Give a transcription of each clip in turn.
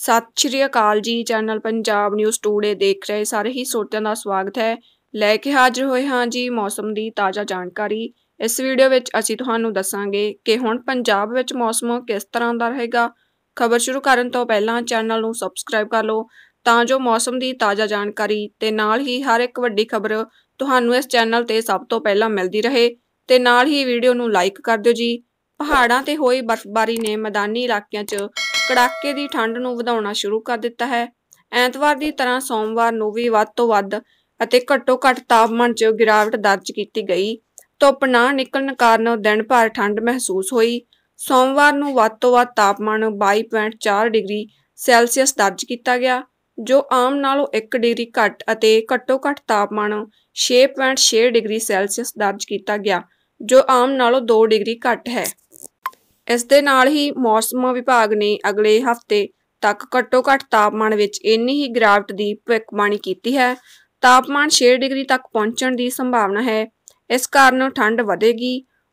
ਸਤਿ ਸ਼੍ਰੀ ਅਕਾਲ ਜੀ channel Punjab news today ਦੇਖ ਰਹੇ ਸਾਰੇ ਹੀ ਸੋਤਿਆਂ ਦਾ ਸਵਾਗਤ ਹੈ ਲੈ ਕੇ ਹਾਜ਼ਰ ਹੋਏ ਹਾਂ ਜੀ ਮੌਸਮ ਦੀ ਤਾਜ਼ਾ ਜਾਣਕਾਰੀ ਇਸ ਵੀਡੀਓ ਵਿੱਚ ਅਸੀਂ ਤੁਹਾਨੂੰ ਦੱਸਾਂਗੇ ਕਿ ਹੁਣ ਪੰਜਾਬ ਵਿੱਚ ਮੌਸਮ ਕਿਸ ਤਰ੍ਹਾਂ ਦਾ ਰਹੇਗਾ ਖਬਰ ਸ਼ੁਰੂ ਕਰਨ ਤੋਂ ਪਹਿਲਾਂ ਚੈਨਲ ਨੂੰ ਸਬਸਕ੍ਰਾਈਬ ਕਰ ਲਓ ਤਾਂ ਜੋ ਮੌਸਮ ਦੀ ਤਾਜ਼ਾ ਜਾਣਕਾਰੀ ਤੇ ਨਾਲ ਹੀ ਹਰ ਇੱਕ ਵੱਡੀ ਖਬਰ ਤੁਹਾਨੂੰ ਇਸ ਚੈਨਲ ਤੇ ਸਭ ਤੋਂ ਪਹਿਲਾਂ ਮਿਲਦੀ ਰਹੇ ਤੇ ਨਾਲ ਹੀ ਵੀਡੀਓ ਨੂੰ ਲਾਈਕ ਕਰ ਦਿਓ ਜੀ ਪਹਾੜਾਂ ਤੇ ਹੋਈ ਬਰਫ਼ਬਾਰੀ ਨੇ ਮੈਦਾਨੀ ਇਲਾਕਿਆਂ 'ਚ ਕੜਾਕੇ ਦੀ ਠੰਡ ਨੂੰ ਵਧਾਉਣਾ ਸ਼ੁਰੂ ਕਰ ਦਿੱਤਾ ਹੈ ਐਤਵਾਰ ਦੀ ਤਰ੍ਹਾਂ ਸੋਮਵਾਰ ਨੂੰ ਵੀ ਵੱਧ ਤੋਂ ਵੱਧ ਅਤੇ ਘੱਟੋ ਘੱਟ ਤਾਪਮਾਨ 'ਚ ਗਿਰਾਵਟ ਦਰਜ ਕੀਤੀ ਗਈ ਧੁੱਪ ਨਾ ਨਿਕਲਣ ਕਾਰਨ ਦਿਨ ਭਰ ਠੰਡ ਮਹਿਸੂਸ ਹੋਈ ਸੋਮਵਾਰ ਨੂੰ ਵੱਧ ਤੋਂ ਵੱਧ ਤਾਪਮਾਨ 22.4 ਡਿਗਰੀ ਸੈਲਸੀਅਸ ਦਰਜ ਕੀਤਾ ਗਿਆ ਜੋ ਆਮ ਨਾਲੋਂ 1 ਡਿਗਰੀ ਘੱਟ ਅਤੇ ਘੱਟੋ ਘੱਟ ਤਾਪਮਾਨ 6.6 ਡਿਗਰੀ ਸੈਲਸੀਅਸ ਦਰਜ ਕੀਤਾ ਗਿਆ ਜੋ ਆਮ ਨਾਲੋਂ 2 ਡਿਗਰੀ ਘੱਟ ਹੈ ਇਸ ਦੇ ਨਾਲ ਹੀ ਮੌਸਮ ਵਿਭਾਗ ਨੇ ਅਗਲੇ ਹਫ਼ਤੇ ਤੱਕ ਘੱਟੋ-ਘੱਟ ਤਾਪਮਾਨ ਵਿੱਚ ਇੰਨੀ ਹੀ ਗਿਰਾਵਟ ਦੀ ਭਵਿੱਖਬਾਣੀ ਕੀਤੀ ਹੈ ਤਾਪਮਾਨ 6 ਡਿਗਰੀ ਤੱਕ ਪਹੁੰਚਣ ਦੀ ਸੰਭਾਵਨਾ ਹੈ ਇਸ ਕਾਰਨ ਠੰਡ ਵਧੇਗੀ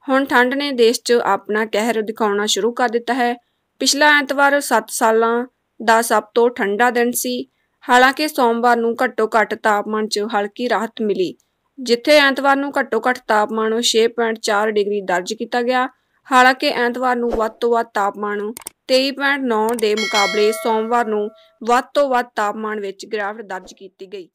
ਹੁਣ ਠੰਡ ਨੇ ਦੇਸ਼ 'ਚ ਆਪਣਾ ਕਹਿਰ ਦਿਖਾਉਣਾ ਸ਼ੁਰੂ ਕਰ ਦਿੱਤਾ ਹੈ ਪਿਛਲਾ ਐਤਵਾਰ 7 ਸਾਲਾਂ ਦਾ ਸਭ ਤੋਂ ਠੰਡਾ ਦਿਨ ਸੀ ਹਾਲਾਂਕਿ ਸੋਮਵਾਰ ਨੂੰ ਘੱਟੋ-ਘੱਟ ਤਾਪਮਾਨ 'ਚ ਹਲਕੀ ਰਾਹਤ ਮਿਲੀ ਜਿੱਥੇ ਐਤਵਾਰ ਨੂੰ ਘੱਟੋ-ਘੱਟ ਤਾਪਮਾਨ 6.4 ਡਿਗਰੀ ਦਰਜ ਕੀਤਾ ਗਿਆ ਹਾਲਾਂਕਿ ਐਤਵਾਰ ਨੂੰ ਵੱਧ ਤੋਂ ਵੱਧ ਤਾਪਮਾਨ 23.9 ਦੇ ਮੁਕਾਬਲੇ ਸੋਮਵਾਰ ਨੂੰ ਵੱਧ ਤੋਂ ਵੱਧ ਤਾਪਮਾਨ ਵਿੱਚ ਗਿਰਾਵਟ ਦਰਜ ਕੀਤੀ ਗਈ